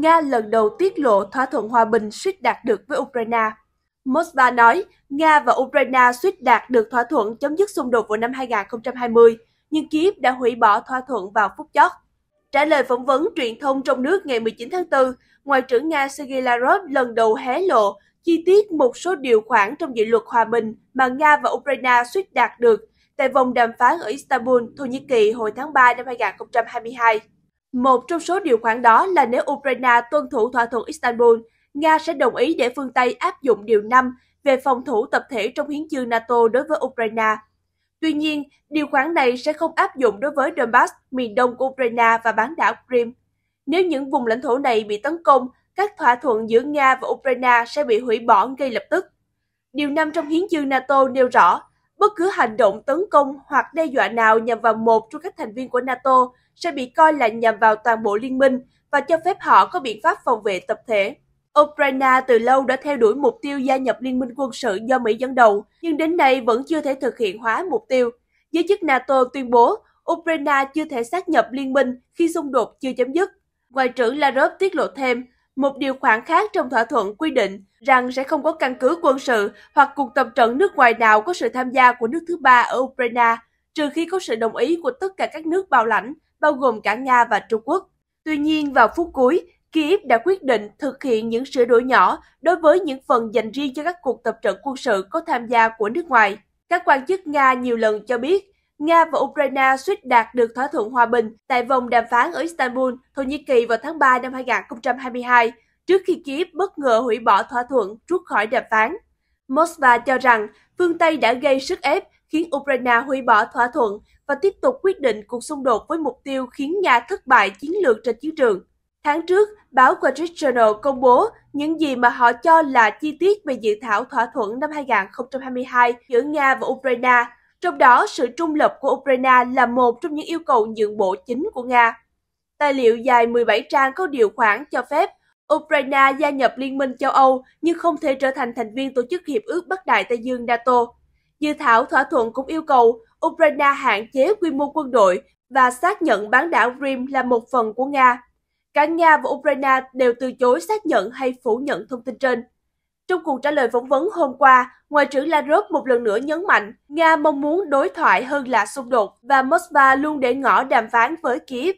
Nga lần đầu tiết lộ thỏa thuận hòa bình suýt đạt được với Ukraine. Moscow nói Nga và Ukraine suýt đạt được thỏa thuận chấm dứt xung đột vào năm 2020, nhưng Kiev đã hủy bỏ thỏa thuận vào phút chót. Trả lời phỏng vấn truyền thông trong nước ngày 19 tháng 4, Ngoại trưởng Nga Sergei Lavrov lần đầu hé lộ chi tiết một số điều khoản trong dự luật hòa bình mà Nga và Ukraine suýt đạt được tại vòng đàm phán ở Istanbul, Thổ Nhĩ Kỳ hồi tháng 3 năm 2022. Một trong số điều khoản đó là nếu Ukraine tuân thủ thỏa thuận Istanbul, Nga sẽ đồng ý để phương Tây áp dụng điều 5 về phòng thủ tập thể trong hiến chương NATO đối với Ukraine. Tuy nhiên, điều khoản này sẽ không áp dụng đối với Donbass, miền đông của Ukraine và bán đảo Crimea. Nếu những vùng lãnh thổ này bị tấn công, các thỏa thuận giữa Nga và Ukraine sẽ bị hủy bỏ ngay lập tức. Điều 5 trong hiến chương NATO nêu rõ Bất cứ hành động tấn công hoặc đe dọa nào nhằm vào một trong các thành viên của NATO sẽ bị coi là nhằm vào toàn bộ liên minh và cho phép họ có biện pháp phòng vệ tập thể. Ukraine từ lâu đã theo đuổi mục tiêu gia nhập liên minh quân sự do Mỹ dẫn đầu, nhưng đến nay vẫn chưa thể thực hiện hóa mục tiêu. Giới chức NATO tuyên bố Ukraine chưa thể xác nhập liên minh khi xung đột chưa chấm dứt. Ngoại trưởng Lavrov tiết lộ thêm, một điều khoản khác trong thỏa thuận quy định rằng sẽ không có căn cứ quân sự hoặc cuộc tập trận nước ngoài nào có sự tham gia của nước thứ ba ở Ukraine, trừ khi có sự đồng ý của tất cả các nước bao lãnh, bao gồm cả Nga và Trung Quốc. Tuy nhiên, vào phút cuối, Kiev đã quyết định thực hiện những sửa đổi nhỏ đối với những phần dành riêng cho các cuộc tập trận quân sự có tham gia của nước ngoài. Các quan chức Nga nhiều lần cho biết Nga và Ukraine suýt đạt được thỏa thuận hòa bình tại vòng đàm phán ở Istanbul, Thổ Nhĩ Kỳ vào tháng 3 năm 2022, trước khi Kiev bất ngờ hủy bỏ thỏa thuận rút khỏi đàm phán. Moscow cho rằng phương Tây đã gây sức ép khiến Ukraine hủy bỏ thỏa thuận và tiếp tục quyết định cuộc xung đột với mục tiêu khiến Nga thất bại chiến lược trên chiến trường. Tháng trước, báo Quadric Journal công bố những gì mà họ cho là chi tiết về dự thảo thỏa thuận năm 2022 giữa Nga và Ukraine trong đó, sự trung lập của Ukraine là một trong những yêu cầu nhượng bộ chính của Nga. Tài liệu dài 17 trang có điều khoản cho phép Ukraine gia nhập Liên minh châu Âu nhưng không thể trở thành thành viên tổ chức Hiệp ước Bắc Đại Tây Dương NATO. Dự thảo thỏa thuận cũng yêu cầu Ukraine hạn chế quy mô quân đội và xác nhận bán đảo Crimea là một phần của Nga. Cả Nga và Ukraine đều từ chối xác nhận hay phủ nhận thông tin trên. Trong cuộc trả lời phỏng vấn hôm qua, Ngoại trưởng Lavrov một lần nữa nhấn mạnh Nga mong muốn đối thoại hơn là xung đột và Moscow luôn để ngỏ đàm phán với Kiev.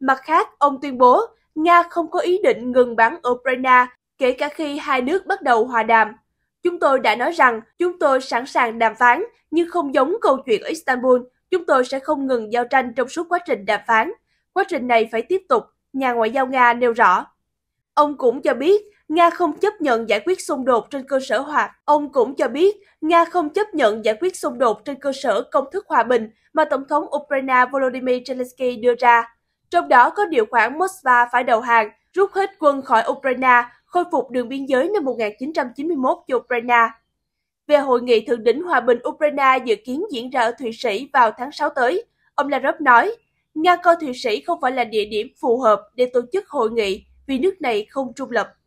Mặt khác, ông tuyên bố Nga không có ý định ngừng bắn Ukraine kể cả khi hai nước bắt đầu hòa đàm. Chúng tôi đã nói rằng chúng tôi sẵn sàng đàm phán, nhưng không giống câu chuyện ở Istanbul, chúng tôi sẽ không ngừng giao tranh trong suốt quá trình đàm phán. Quá trình này phải tiếp tục, nhà ngoại giao Nga nêu rõ. Ông cũng cho biết Nga không chấp nhận giải quyết xung đột trên cơ sở hòa. Ông cũng cho biết Nga không chấp nhận giải quyết xung đột trên cơ sở công thức hòa bình mà Tổng thống Ukraine Volodymyr Zelensky đưa ra. Trong đó có điều khoản Moscow phải đầu hàng, rút hết quân khỏi Ukraine, khôi phục đường biên giới năm 1991 cho Ukraine. Về hội nghị thượng đỉnh hòa bình Ukraine dự kiến diễn ra ở Thụy Sĩ vào tháng 6 tới, ông Lavrov nói, Nga coi Thụy Sĩ không phải là địa điểm phù hợp để tổ chức hội nghị vì nước này không trung lập.